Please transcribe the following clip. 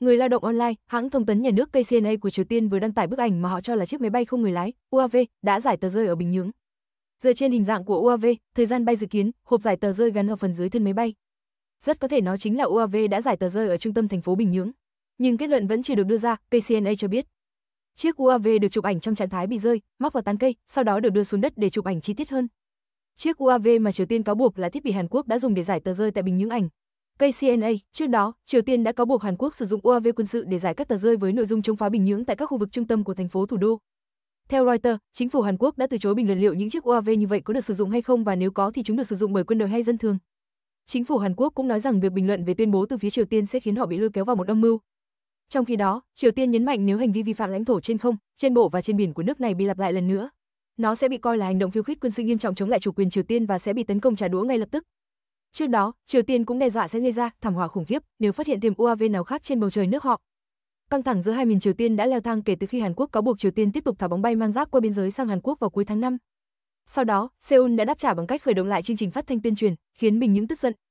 Người lao động online, hãng thông tấn nhà nước KCNA của Triều Tiên vừa đăng tải bức ảnh mà họ cho là chiếc máy bay không người lái UAV đã giải tờ rơi ở Bình Nhưỡng. Dựa trên hình dạng của UAV, thời gian bay dự kiến, hộp giải tờ rơi gắn ở phần dưới thân máy bay. Rất có thể nó chính là UAV đã giải tờ rơi ở trung tâm thành phố Bình Nhưỡng. Nhưng kết luận vẫn chưa được đưa ra, KCNA cho biết. Chiếc UAV được chụp ảnh trong trạng thái bị rơi, mắc vào tán cây, sau đó được đưa xuống đất để chụp ảnh chi tiết hơn. Chiếc UAV mà Triều Tiên cáo buộc là thiết bị Hàn Quốc đã dùng để giải tờ rơi tại Bình Nhưỡng ảnh, KCNA, trước đó, Triều Tiên đã cáo buộc Hàn Quốc sử dụng UAV quân sự để giải các tờ rơi với nội dung chống phá Bình Nhưỡng tại các khu vực trung tâm của thành phố thủ đô. Theo Reuters, chính phủ Hàn Quốc đã từ chối bình luận liệu những chiếc UAV như vậy có được sử dụng hay không và nếu có thì chúng được sử dụng bởi quân đội hay dân thường. Chính phủ Hàn Quốc cũng nói rằng việc bình luận về tuyên bố từ phía Triều Tiên sẽ khiến họ bị lôi kéo vào một âm mưu. Trong khi đó, Triều Tiên nhấn mạnh nếu hành vi vi phạm lãnh thổ trên không, trên bộ và trên biển của nước này bị lặp lại lần nữa, nó sẽ bị coi là hành động khiêu khích quân sự nghiêm trọng chống lại chủ quyền Triều Tiên và sẽ bị tấn công trả đũa ngay lập tức. Trước đó, Triều Tiên cũng đe dọa sẽ gây ra thảm họa khủng khiếp nếu phát hiện tiềm UAV nào khác trên bầu trời nước họ. Căng thẳng giữa hai miền Triều Tiên đã leo thang kể từ khi Hàn Quốc cáo buộc Triều Tiên tiếp tục thả bóng bay mang rác qua biên giới sang Hàn Quốc vào cuối tháng 5. Sau đó, Seoul đã đáp trả bằng cách khởi động lại chương trình phát thanh tuyên truyền, khiến Bình những tức giận